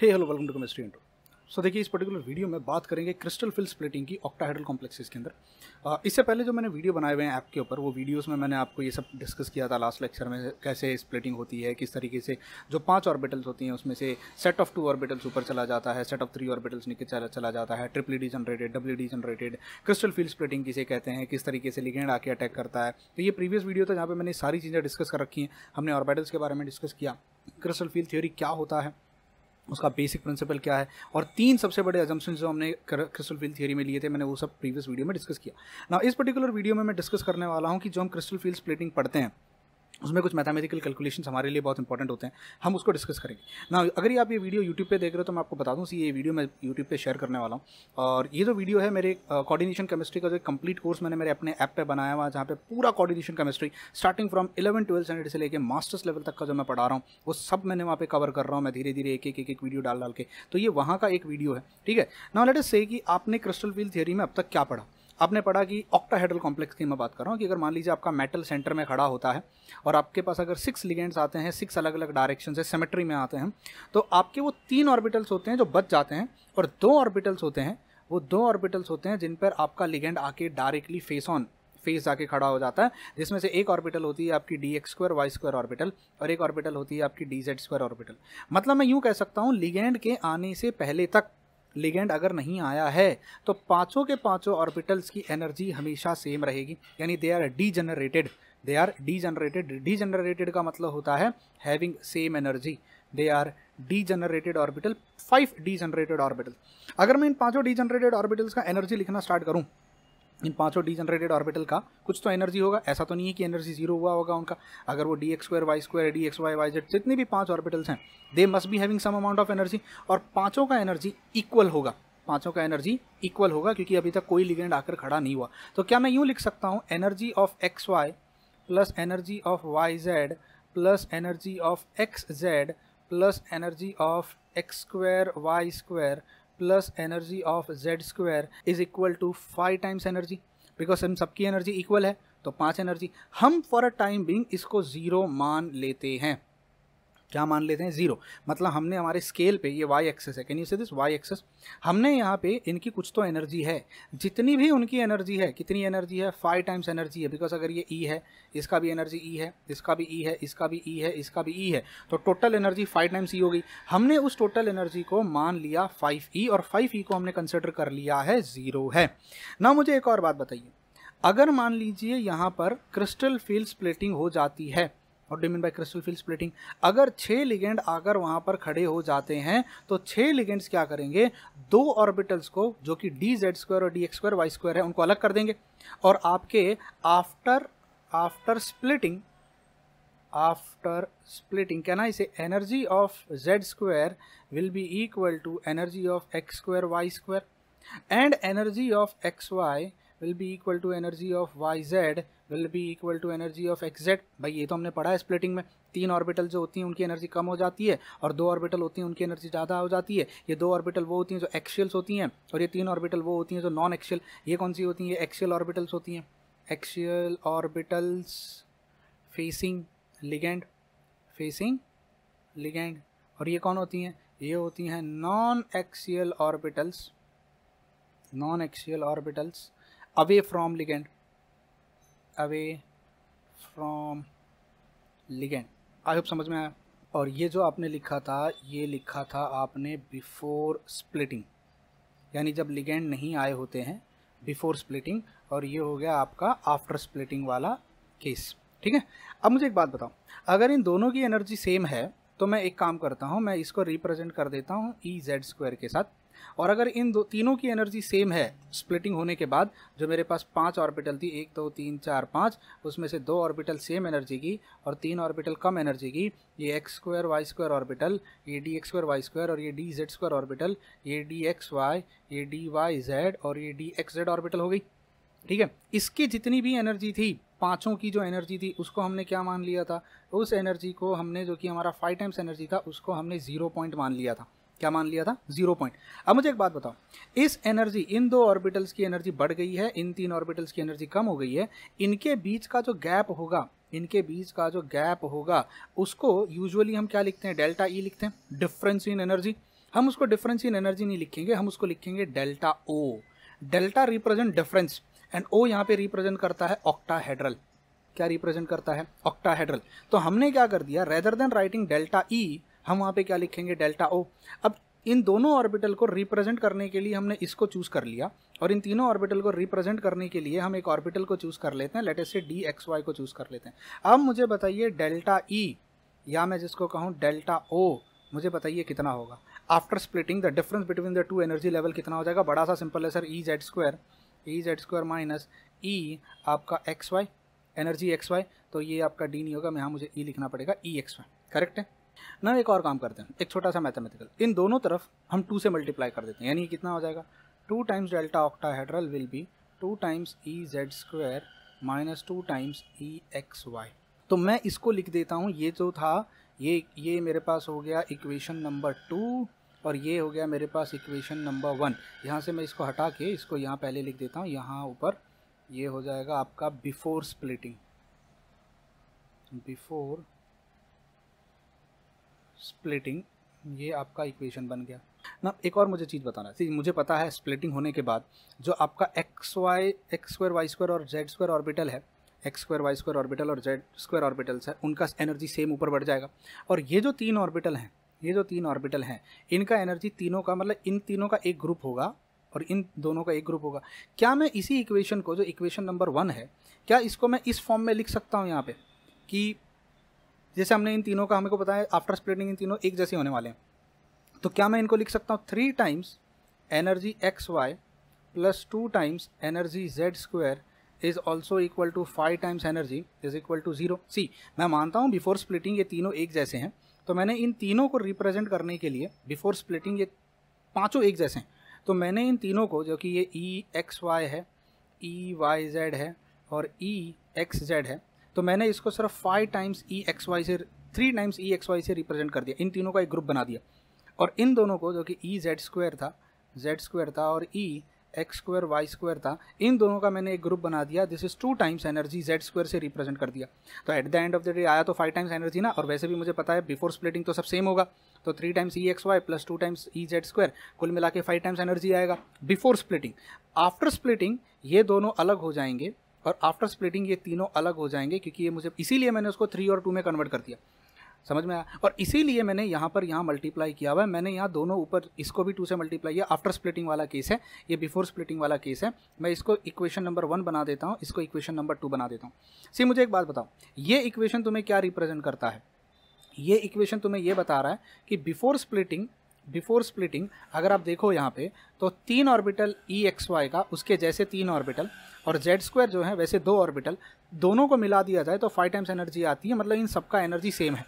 hey hello welcome to chemistry inter so देखिए इस particular video में बात करेंगे क्रिस्टल फिल स्प्लिटिंग की ऑक्टाहाइड्रल कॉम्प्लेक्सेस के अंदर इससे पहले जो मैंने वीडियो बनाए हुए हैं ऐप के ऊपर वो वीडियोस में मैंने आपको ये सब डिस्कस किया था लास्ट लेक्चर में कैसे स्प्लिटिंग होती है किस तरीके से जो पाँच ऑर्बिटल्स होती हैं उसमें से सेट ऑफ टू ऑर्बिटल्स ऊपर चला जाता है सेट ऑफ थ्री ऑर्बिटल्स नीचे चला, चला जाता है triply degenerated doubly degenerated crystal field splitting किसे कहते हैं किस तरीके से लिगेंड आके अटैक करता है तो ये प्रीवियस वीडियो था जहाँ पर मैंने सारी चीज़ें डिस्कस कर रखी हैं हमने ऑर्बिटल्स के बारे में डिस्कस किया क्रिस्टल फील्ड थ्योरी क्या होता है उसका बेसिक प्रिंसिपल क्या है और तीन सबसे बड़े एजम्पन जो हमने क्रिस्टल फील्ड थियरी में लिए थे मैंने वो सब प्रीवियस वीडियो में डिस्कस किया ना इस पर्टिकुलर वीडियो में मैं डिस्कस करने वाला हूँ कि जो हम क्रिस्टल फील्ड स्प्लिटिंग पढ़ते हैं उसमें कुछ मैथमेटिकल कैलकुलेशन हमारे लिए बहुत इंपॉर्टेंट होते हैं हम उसको डिस्कस करेंगे ना अगर ये आप ये वीडियो यूट्यूब पे देख रहे हो तो मैं आपको बता दूँ ये वीडियो मैं यूट्यूब पे शेयर करने वाला हूँ और ये जो वीडियो है मेरे कोऑर्डिनेशन केमिस्ट्री का जो कंप्लीट कोर्स मैंने मेरे अपने ऐप पर बनाया हुआ जहाँ पे पूरा coordination chemistry starting from eleven twelfth standard से लेकर मास्टर्स लेवल तक का जो मैं पढ़ा रहा हूँ वो सब मैंने वहाँ पर कवर कर रहा हूँ मैं धीरे धीरे एक एक एक वीडियो डाल डाल के तो ये वहाँ का एक वीडियो है ठीक है ना लेट से कि आपने क्रिस्टल फील्ड थियरी में अब तक क्या पढ़ा आपने पढ़ा कि ऑक्टाहेड्रल कॉम्प्लेक्स की मैं बात कर रहा हूँ कि अगर मान लीजिए आपका मेटल सेंटर में खड़ा होता है और आपके पास अगर सिक्स लिगेंड्स आते हैं सिक्स अलग अलग डायरेक्शन से सेमेट्री में आते हैं तो आपके वो तीन ऑर्बिटल्स होते हैं जो बच जाते हैं और दो ऑर्बिटल्स होते हैं वो दो ऑर्बिटल्स होते हैं जिन पर आपका लिगेंड आके डायरेक्टली फेस ऑन फेस जाके खड़ा हो जाता है जिसमें से एक ऑर्बिटल होती है आपकी D X square Y square orbital और एक ऑर्बिटल होती है आपकी डी जेड स्क्वायर ऑर्बिटल मतलब मैं यूँ कह सकता हूँ लिगेंड के आने से पहले तक लिगेंड अगर नहीं आया है तो पाँचों के पाँचों ऑर्बिटल्स की एनर्जी हमेशा सेम रहेगी यानी they are degenerated they are degenerated degenerated का मतलब होता है having same energy they are degenerated orbital five degenerated orbital अगर मैं इन पाँचों डी जनरेटेड ऑर्बिटल्स का एनर्जी लिखना स्टार्ट करूँ इन पांचों डी जनरेटेड ऑर्बिटल का कुछ तो एनर्जी होगा ऐसा तो नहीं है कि एनर्जी जीरो हुआ होगा उनका अगर वो D X square Y square D X Y Y Z जितने भी पांच ऑर्बिटल्स हैं they must be having some amount of energy और पांचों का एनर्जी इक्वल होगा पांचों का एनर्जी इक्वल होगा क्योंकि अभी तक कोई लिगेंड आकर खड़ा नहीं हुआ तो क्या मैं यूँ लिख सकता हूँ energy of X Y plus energy of Y Z plus energy of X Z plus energy of X square Y square plus energy of Z square is equal to five times energy because हम सबकी energy इक्वल है तो पाँच energy हम for a time being इसको zero मान लेते हैं क्या मान लेते हैं ज़ीरो मतलब हमने हमारे स्केल पे ये वाई एक्सेस है can you say this Y axis हमने यहाँ पे इनकी कुछ तो एनर्जी है जितनी भी उनकी एनर्जी है कितनी एनर्जी है फाइव टाइम्स एनर्जी है बिकॉज अगर ये ई e है इसका भी एनर्जी ई e है इसका भी ई e है इसका भी ई e है इसका भी ई e है तो total energy five times E हो गई हमने उस टोटल एनर्जी को मान लिया फाइव ई e और फाइव ई को हमने कंसिडर कर लिया है ज़ीरो है ना मुझे एक और बात बताइए अगर मान लीजिए यहाँ पर क्रिस्टल फील्ड स्प्लिटिंग हो जाती है और डिमिन बाई क्रिस्टल फील्ड स्प्लिटिंग अगर छः लिगेंड आकर वहाँ पर खड़े हो जाते हैं तो छः लिगेंड्स क्या करेंगे दो ऑर्बिटल्स को जो कि डी जेड स्क्वायर और D X square Y square है उनको अलग कर देंगे और आपके after after splitting after splitting क्या ना इसे energy of Z square will be equal to energy of X square Y square and energy of X Y will be equal to energy of Y Z will be equal to energy of X भाई ये तो हमने पढ़ा है splitting में तीन orbital जो होती हैं उनकी एनर्जी कम हो जाती है और दो ऑर्बिटल होती हैं उनकी एनर्जी ज़्यादा हो जाती है ये दो ऑर्बिटल वो होती हैं जो एक्शियल्स होती हैं और ये तीन ऑर्बिटल वो होती हैं जो नॉन एक्शियल ये कौन सी होती हैं एक्शियल ऑर्बिटल्स होती हैं axial orbitals facing ligand facing ligand और ये कौन होती हैं ये होती हैं non axial orbitals non axial orbitals away from ligand away from ligand I hope समझ में आया और ये जो आपने लिखा था ये लिखा था आपने बिफोर स्प्लिटिंग यानी जब लिगेंड नहीं आए होते हैं बिफोर स्प्लिटिंग और ये हो गया आपका आफ्टर स्प्लिटिंग वाला केस ठीक है अब मुझे एक बात बताओ अगर इन दोनों की एनर्जी सेम है तो मैं एक काम करता हूँ मैं इसको रिप्रेजेंट कर देता हूँ ई जेड स्क्वायर के साथ और अगर इन दो तीनों की एनर्जी सेम है स्प्लिटिंग होने के बाद जो मेरे पास पांच ऑर्बिटल थी एक दो तीन चार पाँच उसमें से दो ऑर्बिटल सेम एनर्जी की और तीन ऑर्बिटल कम एनर्जी की ये X square Y square orbital ये D X square Y square और ये डी जेड स्क्वायर ऑर्बिटल ये डी एक्स वाई ये डी वाई जेड और ये डी एक्स जेड ऑर्बिटल हो गई ठीक है इसकी जितनी भी एनर्जी थी पाँचों की जो एनर्जी थी उसको हमने क्या मान लिया था उस एनर्जी को हमने जो कि हमारा फाइव टाइम्स एनर्जी था उसको हमने ज़ीरो पॉइंट मान लिया था क्या मान लिया था जीरो पॉइंट अब मुझे एक बात बताओ इस एनर्जी इन दो ऑर्बिटल्स की एनर्जी बढ़ गई है इन तीन ऑर्बिटल्स की एनर्जी कम हो गई है इनके बीच का जो गैप होगा इनके बीच का जो गैप होगा उसको यूजुअली हम क्या लिखते हैं डेल्टा ई e लिखते हैं डिफरेंस इन एनर्जी हम उसको डिफरेंस इन एनर्जी नहीं लिखेंगे हम उसको लिखेंगे delta O delta represent difference and O यहाँ पे रिप्रेजेंट करता है ऑक्टाहेड्रल क्या रिप्रेजेंट करता है ऑक्टाहेड्रल तो हमने क्या कर दिया rather than writing delta E हम वहाँ पे क्या लिखेंगे डेल्टा ओ अब इन दोनों ऑर्बिटल को रिप्रेजेंट करने के लिए हमने इसको चूज़ कर लिया और इन तीनों ऑर्बिटल को रिप्रेजेंट करने के लिए हम एक ऑर्बिटल को चूज़ कर लेते हैं लेटेस्ट से डी एक्स वाई को चूज़ कर लेते हैं अब मुझे बताइए डेल्टा ई e, या मैं जिसको कहूँ डेल्टा ओ मुझे बताइए कितना होगा after splitting the difference between the two energy level कितना हो जाएगा बड़ा सा सिंपल है sir E Z square E Z square minus E आपका X Y energy X Y तो ये आपका डी नहीं होगा मैं यहाँ मुझे ई e लिखना पड़ेगा ई एक्स वाई करेक्ट है ना एक और काम करते हैं एक छोटा सा मैथमेटिकल इन दोनों तरफ हम टू से मल्टीप्लाई कर देते हैं यानी कितना हो जाएगा two times delta octahedral will be two times E Z square minus two times E X Y तो मैं इसको लिख देता हूँ ये जो था ये ये मेरे पास हो गया इक्वेशन नंबर टू और ये हो गया मेरे पास इक्वेशन नंबर वन यहाँ से मैं इसको हटा के इसको यहाँ पहले लिख देता हूँ यहाँ ऊपर ये हो जाएगा आपका बिफोर स्प्लिटिंग बिफोर स्प्लिटिंग ये आपका इक्वेशन बन गया ना एक और मुझे चीज़ बताना है मुझे पता है स्प्लिटिंग होने के बाद जो आपका X Y X square Y square और जेड स्क्वायर ऑर्बिटल है X square Y square orbital और जेड स्क्वायर ऑर्बिटल्स है उनका एनर्जी सेम ऊपर बढ़ जाएगा और ये जो तीन ऑर्बिटल हैं ये जो तीन ऑर्बिटल हैं इनका एनर्जी तीनों का मतलब इन तीनों का एक ग्रुप होगा और इन दोनों का एक ग्रुप होगा क्या मैं इसी इक्वेशन को जो इक्वेशन नंबर वन है क्या इसको मैं इस फॉर्म में लिख सकता हूँ यहाँ पे कि जैसे हमने इन तीनों का हमें को बताया आफ्टर स्प्लिटिंग इन तीनों एक जैसे होने वाले हैं तो क्या मैं इनको लिख सकता हूँ three times energy X Y plus two times energy Z square is also equal to five times energy is equal to zero see मैं मानता हूँ बिफोर स्प्लिटिंग ये तीनों एक जैसे हैं तो मैंने इन तीनों को रिप्रेजेंट करने के लिए बिफोर स्प्लिटिंग ये पाँचों एक जैसे हैं तो मैंने इन तीनों को जो कि ये ई एक्स वाई है ई वाई जेड है और ई एक्स जेड है तो मैंने इसको सिर्फ five times E X Y से three times E X Y से रिप्रेजेंट कर दिया इन तीनों का एक ग्रुप बना दिया और इन दोनों को जो कि ई जेड स्क्वायर था जेड स्क्वायर था और E X square Y square था इन दोनों का मैंने एक ग्रुप बना दिया this is two times energy Z square से रिप्रेजेंट कर दिया तो at the end of the day आया तो फाइव टाइम्स एनर्जी ना और वैसे भी मुझे पता है बिफोर स्प्लिटिंग तो सब सेम होगा तो three times E X Y plus two times E Z square कुल मिला के फाइव टाइम्स एनर्जी आएगा बिफोर स्प्लिटिंग आफ्टर स्प्लिटिंग ये दोनों अलग हो जाएंगे और आफ्टर स्प्लिटिंग ये तीनों अलग हो जाएंगे क्योंकि ये मुझे इसीलिए मैंने उसको थ्री और टू में कन्वर्ट कर दिया समझ में आया और इसीलिए मैंने यहाँ पर यहाँ मल्टीप्लाई किया हुआ है मैंने यहाँ दोनों ऊपर इसको भी टू से मल्टीप्लाई किया आफ्टर स्प्लिटिंग वाला केस है ये बिफोर स्प्लिटिंग वाला केस है मैं इसको इक्वेशन नंबर वन बना देता हूँ इसको इक्वेशन नंबर टू बना देता हूँ सी मुझे एक बात बताओ ये इक्वेशन तुम्हें क्या रिप्रेजेंट करता है ये इक्वेशन तुम्हें ये बता रहा है कि बिफोर स्प्लिटिंग बिफोर स्प्लिटिंग अगर आप देखो यहाँ पे तो तीन ऑर्बिटल ई एक्स वाई का उसके जैसे तीन ऑर्बिटल और जेड स्क्वायर जो है वैसे दो ऑर्बिटल दोनों को मिला दिया जाए तो फाइव टाइम्स एनर्जी आती है मतलब इन सबका एनर्जी सेम है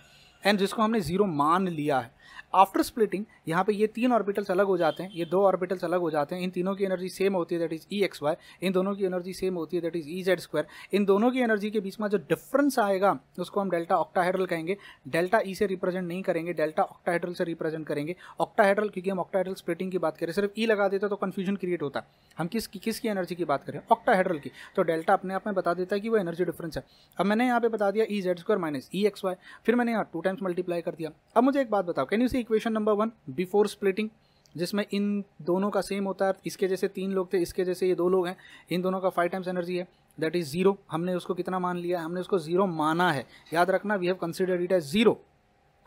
एंड जिसको हमने ज़ीरो मान लिया है आफ्टर स्प्लिटिंग यहाँ पे ये तीन ऑर्बिटल्स अलग हो जाते हैं ये दो ऑर्बिटल्स अलग हो जाते हैं इन तीनों की एनर्जी सेम होती है that is E X Y इन दोनों की एनर्जी सेम होती है that is E Z square इन दोनों की एनर्जी के बीच में जो डिफरेंस आएगा उसको हम डेल्टा ऑक्टाहेड्रल कहेंगे डेल्टा ई e से रिप्रेजेंट नहीं करेंगे डेल्टा ऑक्टाहेड्रल से रिप्रेजेंट करेंगे ऑक्टाहेड्रल क्योंकि हम ऑक्टाहेड्रल स्प्लिटिंग की बात करें सिर्फ ई e लगा देते तो कन्फ्यूजन क्रिएट होता हम किस किसकी एनर्जी की बात करें ऑक्टाहेड्रल की तो डेल्टा अपने आप में बता देता है कि वो एनर्जी डिफरेंस है अब मैंने यहाँ पे बता दिया E Z square minus E X Y फिर मैंने यहाँ टू टाइम्स मल्टीप्लाई कर दिया अब मुझे एक बात बताओ कैन यू सी थी equation number one before splitting जिसमें इन दोनों का सेम होता है इसके जैसे तीन लोग थे इसके जैसे ये दो लोग हैं इन दोनों का फाइव टाइम्स एनर्जी है दैट इज़ ज़ीरो हमने उसको कितना मान लिया हमने उसको ज़ीरो माना है याद रखना we have consider it as zero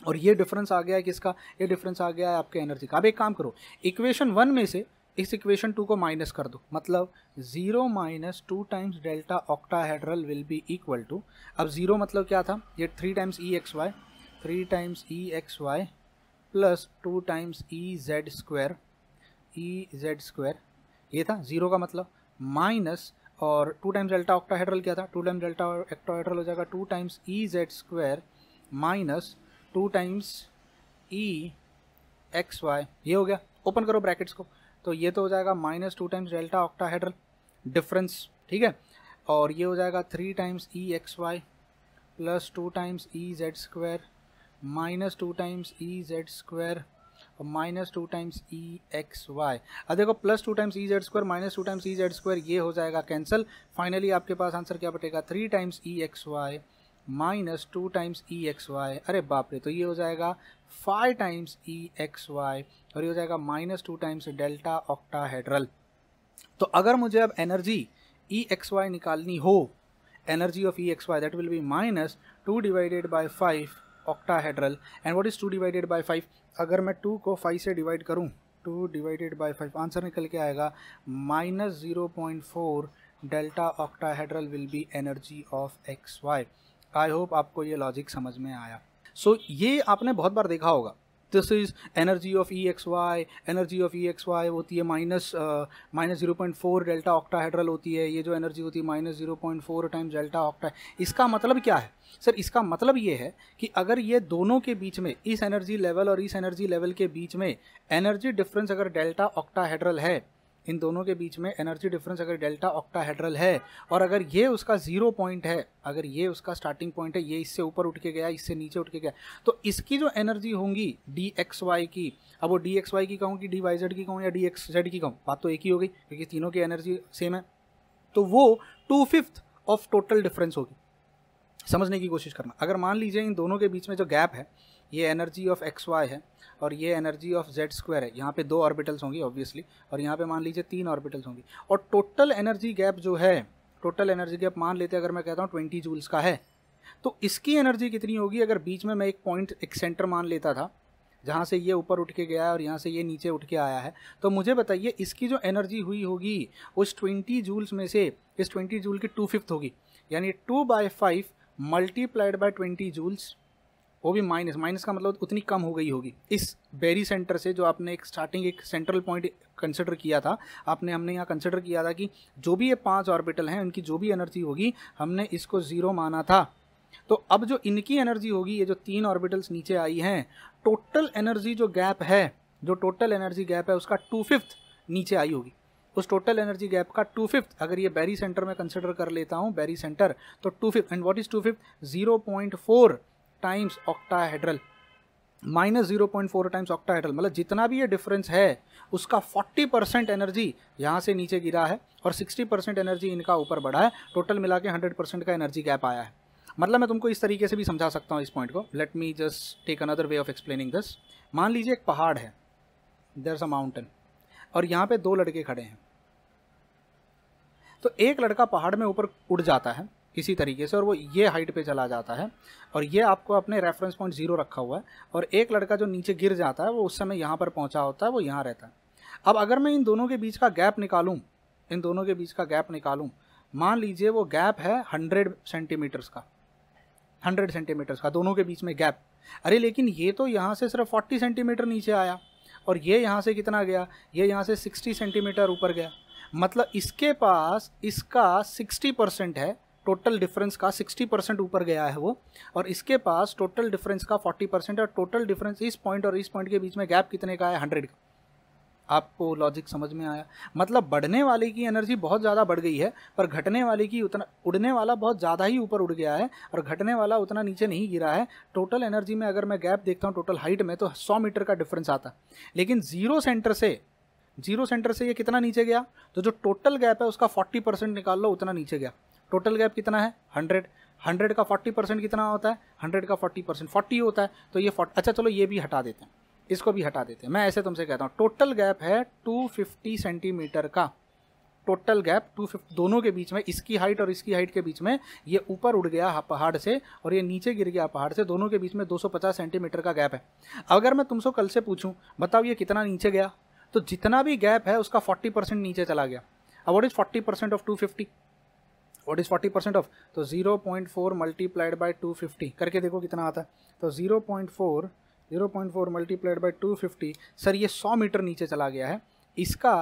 और ये डिफरेंस आ गया है किसका ये डिफरेंस आ गया है आपके एनर्जी का अब एक काम करो इक्वेशन वन में से इस इक्वेशन टू को माइनस कर दो मतलब zero minus two times delta octahedral will be equal to अब जीरो मतलब क्या था ये three times E X Y three times E X Y plus two times E Z square E Z square ये था जीरो का मतलब minus और टू टाइम्स डेल्टा ऑक्टाहेड्रल क्या था टू टाइम्स डेल्टा ऑक्टाहेड्रल हो जाएगा two times E Z square minus two times E X Y ये हो गया ओपन करो ब्रैकेट्स को तो ये तो हो जाएगा minus two times delta octahedral difference ठीक है और ये हो जाएगा three times E X Y plus two times E Z square minus two times E Z square और minus two times E X Y अब देखो plus two times E Z square minus two times E Z square ये हो जाएगा cancel finally आपके पास answer क्या बटेगा three times E X Y minus two times E X Y अरे बाप रे तो ये हो जाएगा five times E X Y और ये हो जाएगा minus two times delta octahedral तो अगर मुझे अब एनर्जी ई एक्स वाई निकालनी हो energy of E X Y that will be minus two divided by five octahedral and what is two divided by five अगर मैं two को five से डिवाइड करूँ two divided by five answer निकल के आएगा minus zero point four delta octahedral will be energy of X Y I hope आपको ये लॉजिक समझ में आया सो so, ये आपने बहुत बार देखा होगा this is energy of E X Y energy of E X Y होती है minus minus zero point four delta octahedral होती है ये जो एनर्जी होती है minus zero point four times delta octa इसका मतलब क्या है सर इसका मतलब ये है कि अगर ये दोनों के बीच में इस एनर्जी लेवल और इस एनर्जी लेवल के बीच में एनर्जी डिफरेंस अगर डेल्टा ऑक्टाहेड्रल है इन दोनों के बीच में एनर्जी डिफरेंस अगर डेल्टा ऑक्टाहेड्रल है और अगर ये उसका ज़ीरो पॉइंट है अगर ये उसका स्टार्टिंग पॉइंट है ये इससे ऊपर उठ के गया इससे नीचे उठ के गया तो इसकी जो एनर्जी होंगी डी एक्स वाई की अब वो डी एक्स वाई की कहूँ कि डी वाई जेड की कहूँ या डी एक्स जेड की कहूँ बात तो एक ही हो गई क्योंकि तीनों की एनर्जी सेम है तो वो two fifth of total difference होगी समझने की कोशिश करना अगर मान लीजिए इन दोनों के बीच में जो गैप है ये एनर्जी ऑफ एक्स वाई है और ये एनर्जी ऑफ जेड स्क्वायर है यहाँ पे दो ऑर्बिटल्स होंगी ऑब्वियसली और यहाँ पे मान लीजिए तीन ऑर्बिटल्स होंगी और टोटल एनर्जी गैप जो है टोटल एनर्जी गैप मान लेते हैं अगर मैं कहता हूँ ट्वेंटी जूल्स का है तो इसकी एनर्जी कितनी होगी अगर बीच में मैं एक पॉइंट एक सेंटर मान लेता था जहाँ से ये ऊपर उठ के गया है और यहाँ से ये नीचे उठ के आया है तो मुझे बताइए इसकी जो एनर्जी हुई होगी उस ट्वेंटी जूल्स में से इस ट्वेंटी जूल की टू फिफ्थ होगी यानी two by five multiplied by twenty joules वो भी माइनस माइनस का मतलब उतनी कम हो गई होगी इस बेरी सेंटर से जो आपने एक स्टार्टिंग एक सेंट्रल पॉइंट कंसिडर किया था आपने हमने यहाँ कंसिडर किया था कि जो भी ये पांच ऑर्बिटल हैं उनकी जो भी एनर्जी होगी हमने इसको ज़ीरो माना था तो अब जो इनकी एनर्जी होगी ये जो तीन ऑर्बिटल्स नीचे आई हैं टोटल एनर्जी जो गैप है जो टोटल एनर्जी गैप है उसका टू फिफ्थ नीचे आई होगी उस टोटल एनर्जी गैप का टू फिफ्थ अगर ये बैरी सेंटर में कंसिडर कर लेता हूँ बैरी सेंटर तो two fifth and what is two fifth zero point four times octahedral minus zero point four times octahedral मतलब जितना भी ये डिफरेंस है उसका फोर्टी परसेंट एनर्जी यहाँ से नीचे गिरा है और सिक्सटी परसेंट एनर्जी इनका ऊपर बढ़ा है टोटल मिला के हंड्रेड परसेंट का एनर्जी गैप आया है मतलब मैं तुमको इस तरीके से भी समझा सकता हूँ इस पॉइंट को let me just take another way of explaining this मान लीजिए एक पहाड़ है देर अ माउंटेन और यहाँ पे दो लड़के खड़े हैं तो एक लड़का पहाड़ में ऊपर उड़ जाता है इसी तरीके से और वो ये हाइट पे चला जाता है और ये आपको अपने रेफरेंस पॉइंट जीरो रखा हुआ है और एक लड़का जो नीचे गिर जाता है वो उस समय यहाँ पर पहुँचा होता है वो यहाँ रहता है अब अगर मैं इन दोनों के बीच का गैप निकालूँ इन दोनों के बीच का गैप निकालूँ मान लीजिए वो गैप है हंड्रेड सेंटीमीटर्स का हंड्रेड सेंटीमीटर्स का दोनों के बीच में गैप अरे लेकिन ये तो यहाँ से सिर्फ फोर्टी सेंटीमीटर नीचे आया और ये यहाँ से कितना गया ये यहाँ से सिक्सटी सेंटीमीटर ऊपर गया मतलब इसके पास इसका सिक्सटी परसेंट है टोटल डिफरेंस का 60 परसेंट ऊपर गया है वो और इसके पास टोटल डिफरेंस का 40 परसेंट और टोटल डिफरेंस इस पॉइंट और इस पॉइंट के बीच में गैप कितने का है हंड्रेड का आपको लॉजिक समझ में आया मतलब बढ़ने वाले की एनर्जी बहुत ज़्यादा बढ़ गई है पर घटने वाले की उतना उड़ने वाला बहुत ज़्यादा ही ऊपर उड़ गया है और घटने वाला उतना नीचे नहीं गिरा है टोटल एनर्जी में अगर मैं गैप देखता हूँ टोटल हाइट में तो सौ मीटर का डिफरेंस आता लेकिन ज़ीरो सेंटर से जीरो सेंटर से ये कितना नीचे गया तो जो टोटल गैप है उसका फोर्टी परसेंट निकाल लो उतना नीचे गया टोटल गैप कितना है हंड्रेड हंड्रेड का फोर्टी परसेंट कितना होता है हंड्रेड का फोर्टी परसेंट फोर्टी होता है तो ये फोर्टी अच्छा चलो ये भी हटा देते हैं इसको भी हटा देते हैं मैं ऐसे तुमसे कहता हूँ टोटल गैप है टू फिफ्टी सेंटीमीटर का टोटल गैप टू फिफ्टी दोनों के बीच में इसकी हाइट और इसकी हाइट के बीच में ये ऊपर उड़ गया पहाड़ से और ये नीचे गिर गया पहाड़ से दोनों के बीच में 250 सेंटीमीटर का गैप है अगर मैं तुमसे कल से पूछूं बताओ ये कितना नीचे गया तो जितना भी गैप है उसका 40 परसेंट नीचे चला गया अब what is forty percent of two fifty what is forty percent of तो zero point four multiplied by two fifty करके देखो कितना आता है तो zero point four zero point four multiplied by two fifty sir ये सौ मीटर नीचे चला गया है इसका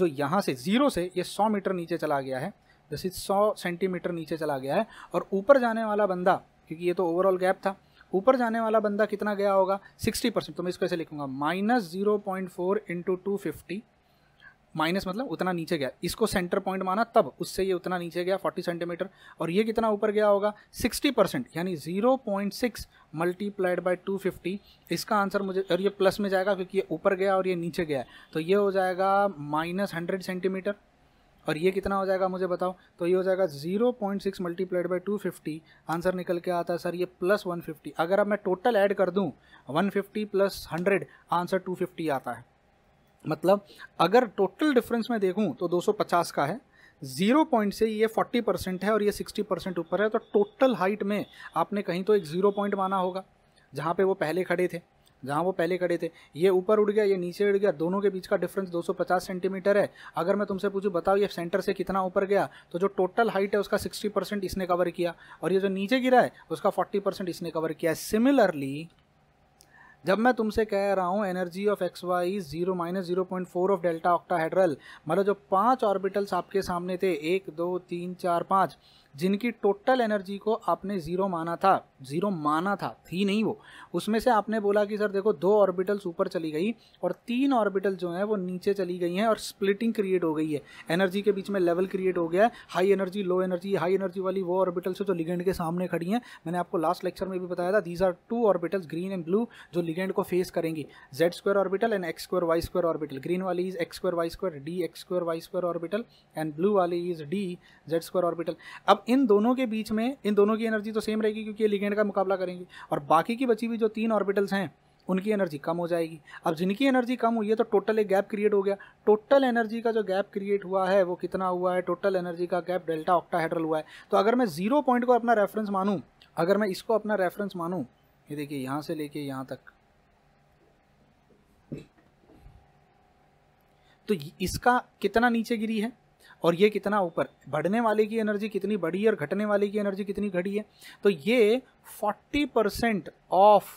जो यहाँ से ज़ीरो से ये सौ मीटर नीचे चला गया है जैसे सौ सेंटीमीटर नीचे चला गया है और ऊपर जाने वाला बंदा क्योंकि ये तो ओवरऑल गैप था ऊपर जाने वाला बंदा कितना गया होगा सिक्सटी परसेंट तो मैं इसको ऐसे लिखूंगा minus zero point four into two fifty minus मतलब उतना नीचे गया इसको सेंटर पॉइंट माना तब उससे ये उतना नीचे गया 40 सेंटीमीटर और ये कितना ऊपर गया होगा 60 परसेंट यानी 0.6 point six multiplied by two इसका आंसर मुझे और ये प्लस में जाएगा क्योंकि ये ऊपर गया और ये नीचे गया तो ये हो जाएगा माइनस हंड्रेड सेंटीमीटर और ये कितना हो जाएगा मुझे बताओ तो ये हो जाएगा 0.6 point six multiplied by two answer निकल के आता है सर ये प्लस 150 अगर अब मैं टोटल ऐड कर दूं 150 प्लस हंड्रेड आंसर 250 आता है मतलब अगर टोटल डिफरेंस मैं देखूँ तो 250 का है ज़ीरो पॉइंट से ये 40 परसेंट है और ये 60 परसेंट ऊपर है तो टोटल हाइट में आपने कहीं तो एक ज़ीरो पॉइंट माना होगा जहाँ पे वो पहले खड़े थे जहाँ वो पहले खड़े थे ये ऊपर उड़ गया ये नीचे उड़ गया दोनों के बीच का डिफरेंस 250 सेंटीमीटर है अगर मैं तुमसे पूछूँ बताओ ये सेंटर से कितना ऊपर गया तो जो टोटल हाइट है उसका 60 परसेंट इसने कवर किया और ये जो नीचे गिरा है उसका 40 परसेंट इसने कवर किया सिमिलरली जब मैं तुमसे कह रहा हूँ energy of X Y zero minus zero point four of delta octahedral मतलब जो पांच ऑर्बिटल्स आपके सामने थे एक दो तीन चार पाँच जिनकी टोटल एनर्जी को आपने ज़ीरो माना था ज़ीरो माना था थी नहीं वो उसमें से आपने बोला कि सर देखो दो ऑर्बिटल्स ऊपर चली गई और तीन ऑर्बिटल जो हैं वो नीचे चली गई हैं और स्प्लिटिंग क्रिएट हो गई है एनर्जी के बीच में लेवल क्रिएट हो गया है high energy low energy high energy वाली वो ऑर्बिटल्स जो लिगेंड के सामने खड़ी हैं मैंने आपको लास्ट लेक्चर में भी बताया था these are two orbitals green and blue जो लिगेंड को फेस करेंगी Z square orbital and X square Y square orbital green वाली is X square Y square D X square Y square orbital and blue वाली is D Z square orbital अब इन दोनों के बीच में इन दोनों की एनर्जी तो सेम रहेगी क्योंकि ये लिगेंड का मुकाबला करेंगे और बाकी की बची हुई जो तीन ऑर्बिटल्स हैं उनकी एनर्जी कम हो जाएगी अब जिनकी एनर्जी कम हुई है तो टोटल एक गैप क्रिएट हो गया टोटल एनर्जी का जो गैप क्रिएट हुआ है वो कितना हुआ है टोटल एनर्जी का गैप डेल्टा ऑक्टाहेड्रल हुआ है तो अगर मैं जीरो पॉइंट को अपना रेफरेंस मानूँ अगर मैं इसको अपना रेफरेंस मानूँ ये देखिए यहाँ से लेके यहाँ तक तो इसका कितना नीचे गिरी है और ये कितना ऊपर बढ़ने वाले की एनर्जी कितनी बढ़ी है और घटने वाले की एनर्जी कितनी घटी है तो ये 40 percent of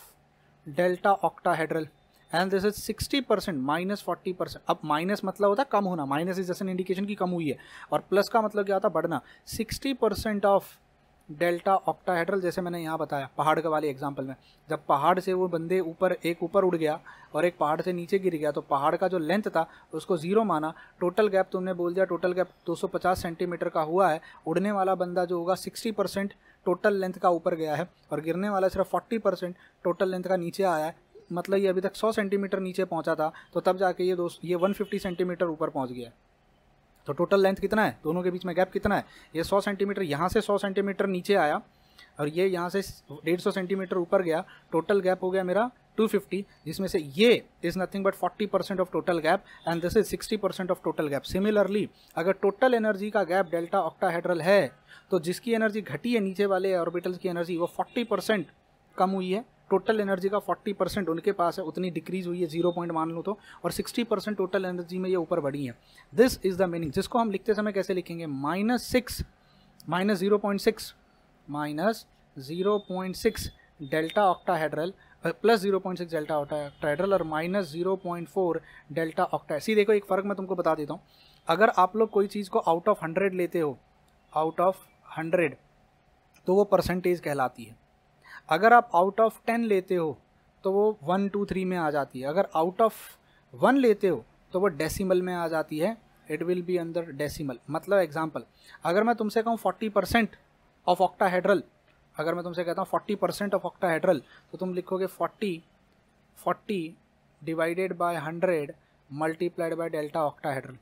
delta octahedral and this is sixty percent minus forty percent अब माइनस मतलब होता है कम होना माइनस इज जैसे इंडिकेशन की कम हुई है और प्लस का मतलब क्या होता है बढ़ना sixty percent of delta octahedral जैसे मैंने यहाँ बताया पहाड़ के वाले एग्जाम्पल में जब पहाड़ से वो बंदे ऊपर एक ऊपर उड़ गया और एक पहाड़ से नीचे गिर गया तो पहाड़ का जो लेंथ था उसको ज़ीरो माना टोटल गैप तुमने बोल दिया टोटल गैप 250 सेंटीमीटर का हुआ है उड़ने वाला बंदा जो होगा 60 परसेंट टोटल लेंथ का ऊपर गया है और गिरने वाला सिर्फ फोर्टी परसेंट टोटल लेंथ का नीचे आया है मतलब ये अभी तक सौ सेंटीमीटर नीचे पहुँचा था तो तब जाके ये दोस्त ये वन सेंटीमीटर ऊपर पहुँच गया है तो टोटल लेंथ कितना है दोनों के बीच में गैप कितना है ये सौ सेंटीमीटर यहाँ से सौ सेंटीमीटर नीचे आया और ये यहाँ से डेढ़ सौ सेंटीमीटर ऊपर गया टोटल गैप हो गया मेरा 250 जिसमें से ये is nothing but 40 percent of total gap and this is 60 percent of total gap similarly अगर टोटल एनर्जी का गैप डेल्टा ऑक्टाहेड्रल है तो जिसकी एनर्जी घटी है नीचे वाले ऑर्बिटल्स की एनर्जी वो 40 परसेंट कम हुई है टोटल एनर्जी का 40 परसेंट उनके पास है उतनी डिक्रीज हुई है जीरो पॉइंट मान लो तो और 60 परसेंट टोटल एनर्जी में ये ऊपर बढ़ी है दिस इज द मीनिंग जिसको हम लिखते समय कैसे लिखेंगे minus six minus zero point six minus zero point six delta octahedral plus zero point six delta octahedral और minus zero point four delta octa see देखो एक फ़र्क मैं तुमको बता देता हूँ अगर आप लोग कोई चीज़ को आउट ऑफ हंड्रेड लेते हो आउट ऑफ हंड्रेड तो वो परसेंटेज कहलाती है अगर आप आउट ऑफ टेन लेते हो तो वो वन टू थ्री में आ जाती है अगर आउट ऑफ वन लेते हो तो वो डेसिमल में आ जाती है इट विल बी अंदर डेसिमल मतलब एग्जाम्पल अगर मैं तुमसे कहूँ फोर्टी परसेंट ऑफ ऑक्टाहेड्रल अगर मैं तुमसे कहता हूँ फोर्टी परसेंट ऑफ ऑक्टाहेड्रल तो तुम लिखोगे forty forty divided by hundred multiplied by delta octahedral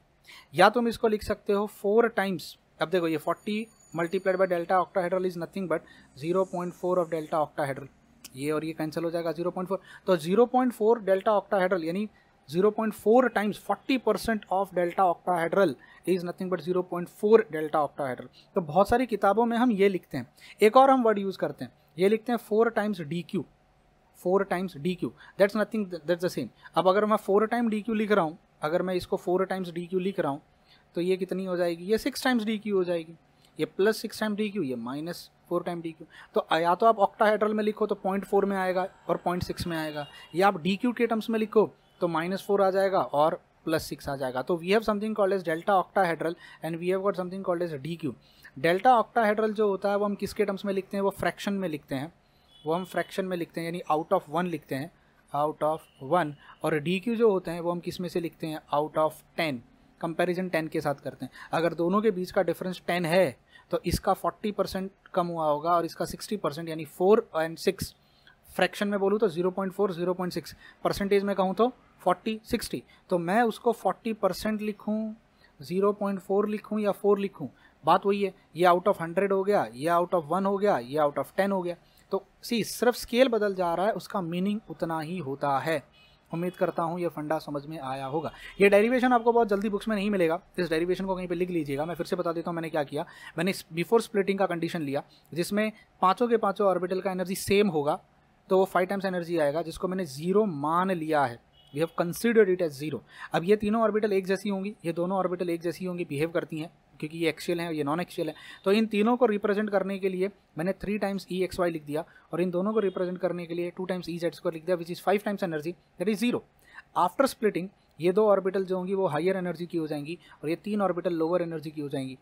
या तुम इसको लिख सकते हो फोर टाइम्स अब देखो ये forty multiplied by delta octahedral is nothing but zero point four of delta octahedral ये और ये कैंसिल हो जाएगा जीरो पॉइंट फोर तो zero point four delta octahedral यानी zero point four times forty percent of delta octahedral is nothing but zero point four delta octahedral तो बहुत सारी किताबों में हम ये लिखते हैं एक और हम वर्ड यूज़ करते हैं ये लिखते हैं four times D Q four times D Q that's nothing that's the same अब अगर मैं फोर टाइम डी क्यू लिख रहा हूँ अगर मैं इसको फोर टाइम्स डी क्यू लिख रहा हूँ तो ये कितनी हो जाएगी ये सिक्स टाइम्स डी क्यू हो जाएगी ये plus six time D Q ये minus four time D Q तो या तो आप ऑक्टाहेड्रल में लिखो तो पॉइंट फोर में आएगा और पॉइंट सिक्स में आएगा या आप डी क्यू के टर्म्स में लिखो तो माइनस फोर आ जाएगा और प्लस सिक्स आ जाएगा तो we have something called as delta octahedral and we have got something called as D Q delta octahedral जो होता है वो हम किसके टर्म्स में लिखते हैं वो फ्रैक्शन में लिखते हैं वो हम फ्रैक्शन में लिखते हैं यानी आउट ऑफ वन लिखते हैं आउट ऑफ वन और डी क्यू जो होते हैं वो हम किस में से लिखते हैं out of ten comparison ten के साथ करते हैं अगर दोनों के बीच का डिफरेंस टेन है तो इसका 40 परसेंट कम हुआ होगा और इसका 60 परसेंट यानी फोर एंड सिक्स फ्रैक्शन में बोलूँ तो 0.4 0.6 परसेंटेज में कहूँ तो 40 60 तो मैं उसको 40 परसेंट लिखूँ 0.4 लिखूँ या 4 लिखूँ बात वही है ये आउट ऑफ 100 हो गया ये आउट ऑफ 1 हो गया ये आउट ऑफ 10 हो गया तो सी सिर्फ स्केल बदल जा रहा है उसका मीनिंग उतना ही होता है उम्मीद करता हूँ ये फंडा समझ में आया होगा ये डेरिवेशन आपको बहुत जल्दी बुक्स में नहीं मिलेगा इस डेरिवेशन को कहीं पर लिख लीजिएगा मैं फिर से बता देता हूँ मैंने क्या किया मैंने बिफोर स्प्लिटिंग का कंडीशन लिया जिसमें पाँचों के पाँचों ऑर्बिटल का एनर्जी सेम होगा तो वो फाइव टाइम्स एनर्जी आएगा जिसको मैंने जीरो मान लिया है we have considered it as zero अब ये तीनों ऑर्बिटल एक जैसी होंगी ये दोनों ऑर्बिटल एक जैसी होंगी बिहेव करती हैं क्योंकि ये एक्सियल है ये नॉन एक्सियल है तो इन तीनों को रिप्रेजेंट करने के लिए मैंने three times E X Y लिख दिया और इन दोनों को रिप्रेजेंट करने के लिए two times E Z square लिख दिया which is five times energy that is zero after splitting ये दो ऑर्बिटल जो होंगी वो हायर एनर्जी की हो जाएंगी और ये तीन ऑर्बिटल लोअर एनर्जी की हो जाएंगी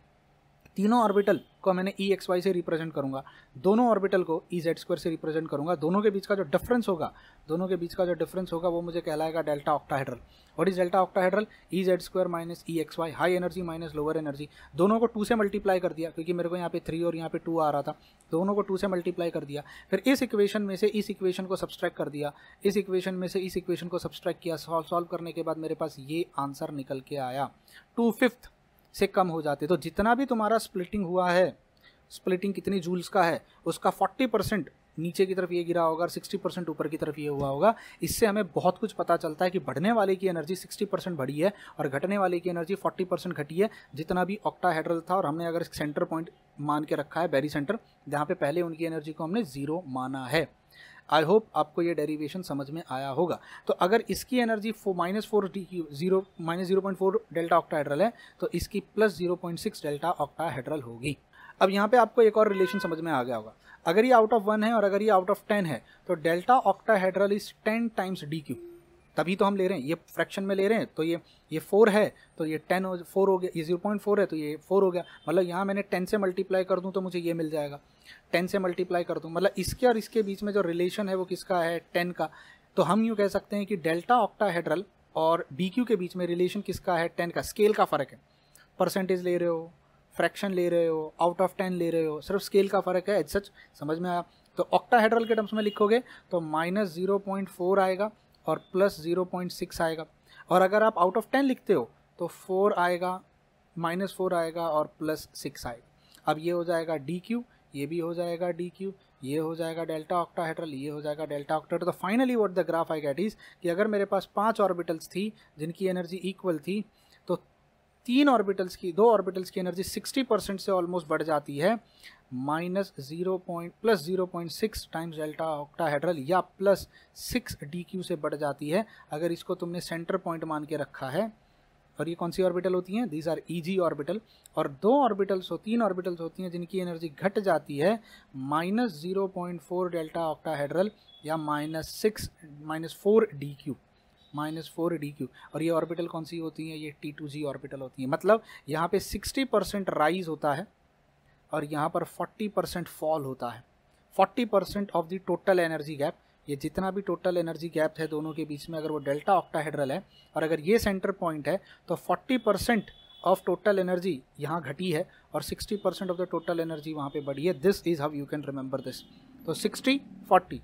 तीनों ऑर्बिटल को मैंने ई एक्स वाई से रिप्रेजेंट करूंगा दोनों ऑर्बिटल को ई जेड स्क्वायर से रिप्रेजेंट करूंगा दोनों के बीच का जो डिफरेंस होगा दोनों के बीच का जो डिफरेंस होगा वो मुझे कहलाएगा डेल्टा ऑक्टाहेड्रल और is delta octahedral E Z square minus E X Y high energy minus lower energy दोनों को टू से मल्टीप्लाई कर दिया क्योंकि मेरे को यहाँ पे थ्री और यहाँ पे टू आ रहा था दोनों को टू से मल्टीप्लाई कर दिया फिर इस इक्वेशन में से इस इक्वेशन को सब्सट्रैक्ट कर दिया इस इक्वेशन में से इस इक्वेशन को सब्सट्रैक्ट किया सॉल्व करने के बाद मेरे पास ये आंसर निकल के आया टू फिफ्थ से कम हो जाते तो जितना भी तुम्हारा स्प्लिटिंग हुआ है स्प्लिटिंग कितनी जूल्स का है उसका फोर्टी परसेंट नीचे की तरफ ये गिरा होगा और सिक्सटी परसेंट ऊपर की तरफ ये हुआ होगा इससे हमें बहुत कुछ पता चलता है कि बढ़ने वाले की एनर्जी सिक्सटी परसेंट बढ़ी है और घटने वाले की एनर्जी फोर्टी परसेंट घटी है जितना भी ऑक्टाहेड्रल था और हमने अगर सेंटर पॉइंट मान के रखा है बैरी सेंटर जहाँ पे पहले उनकी एनर्जी को हमने जीरो माना है आई होप आपको ये डेरिवेशन समझ में आया होगा तो अगर इसकी एनर्जी फो minus four D zero minus zero point four delta octahedral है तो इसकी plus zero point six delta octahedral होगी अब यहाँ पे आपको एक और रिलेशन समझ में आ गया होगा अगर ये आउट ऑफ वन है और अगर ये आउट ऑफ टेन है तो delta octahedral is ten times D Q तभी तो हम ले रहे हैं ये फ्रैक्शन में ले रहे हैं तो ये ये फोर है तो ये टेन फोर हो गया ये जीरो पॉइंट फोर है तो ये फोर हो गया मतलब यहाँ मैंने टेन से मल्टीप्लाई कर दूँ तो मुझे ये मिल जाएगा टेन से मल्टीप्लाई कर दूँ मतलब इसके और इसके बीच में जो रिलेशन है वो किसका है टेन का तो हम यूँ कह सकते हैं कि डेल्टा ऑक्टाहेड्रल और बी के बीच में रिलेशन किसका है टेन का स्केल का फ़र्क है परसेंटेज ले रहे हो फ्रैक्शन ले रहे हो आउट ऑफ टेन ले रहे हो सिर्फ स्केल का फ़र्क है एज सच समझ में आया तो ऑक्टाहेड्रल के टर्म्स में लिखोगे तो माइनस ज़ीरो पॉइंट फोर आएगा और प्लस ज़ीरो पॉइंट सिक्स आएगा और अगर आप आउट ऑफ टेन लिखते हो तो फोर आएगा माइनस फोर आएगा और प्लस सिक्स आएगा अब ये हो जाएगा डी क्यू ये भी हो जाएगा डी क्यू ये हो जाएगा डेल्टा ऑक्टाहेड्रल ये हो जाएगा डेल्टा ऑक्टाहेड्रल तो finally what the graph I got is कि अगर मेरे पास पांच ऑर्बिटल्स थी जिनकी एनर्जी इक्वल थी तीन ऑर्बिटल्स की दो ऑर्बिटल्स की एनर्जी 60 परसेंट से ऑलमोस्ट बढ़ जाती है minus zero point plus zero point six times delta octahedral या प्लस सिक्स डी क्यू से बढ़ जाती है अगर इसको तुमने सेंटर पॉइंट मान के रखा है और ये कौन सी ऑर्बिटल होती हैं दीज आर ईजी ऑर्बिटल और दो ऑर्बिटल्स हो तीन ऑर्बिटल्स होती हैं जिनकी एनर्जी घट जाती है minus zero point four delta octahedral या minus six minus four D Q minus four D Q और ये ऑर्बिटल कौन सी होती हैं ये टी टू जी ऑर्बिटल होती है मतलब यहाँ पे सिक्सटी परसेंट राइज होता है और यहाँ पर फोर्टी परसेंट फॉल होता है forty percent of the total energy gap ये जितना भी टोटल एनर्जी गैप है दोनों के बीच में अगर वो डेल्टा ऑक्टाहेड्रल है और अगर ये सेंटर पॉइंट है तो forty percent of total energy यहाँ घटी है और 60 percent of the total energy वहाँ पे बढ़ी है this is how you can remember this तो 60 40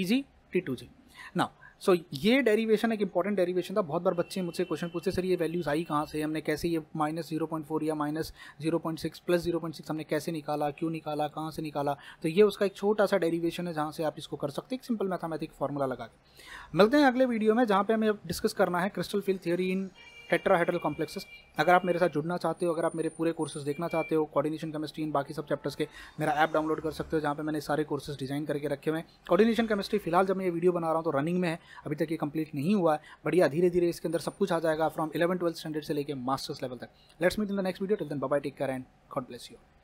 E G T two G now so so, ये डेरिवेशन एक इंपॉर्टेंट डेरिवेशन था बहुत बार बच्चे मुझसे क्वेश्चन पूछते सर ये वैल्यूज़ आई कहाँ से हमने कैसे ये माइनस जीरो पॉइंट फोर या minus zero point six plus zero point six हमने कैसे निकाला क्यों निकाला कहाँ से निकाला तो ये उसका एक छोटा सा डेरिवेशन है जहाँ से आप इसको कर सकते एक सिंपल मैथामेटिक फॉर्मूला लगा के मिलते हैं अगले वीडियो में जहाँ पर हमें डिस्कस करना है crystal field theory in tetrahedral complexes अगर आप मेरे साथ जुड़ना चाहते हो अगर आप मेरे पूरे कोर्सेज देखना चाहते हो कोऑर्डिनेशन केमिस्ट्री इन बाकी सब चैप्टर्स के मेरा ऐप डाउनलोड कर सकते हो जहाँ पे मैंने सारे कोर्सेज डिजाइन करके रखे हुए हैं कोऑर्डिनेशन केमिस्ट्री फिलहाल जब मैं ये वीडियो बना रहा हूँ तो रनिंग में है अभी तक ये कंप्लीट नहीं हुआ है बढ़िया धीरे धीरे इसके अंदर सब कुछ आ जाएगा फ्रॉम इलेवन ट्वेल्थ स्टैंडर्ड से लेकर मास्टर्स लेवल तक let's meet in the next video till then bye take care and God bless you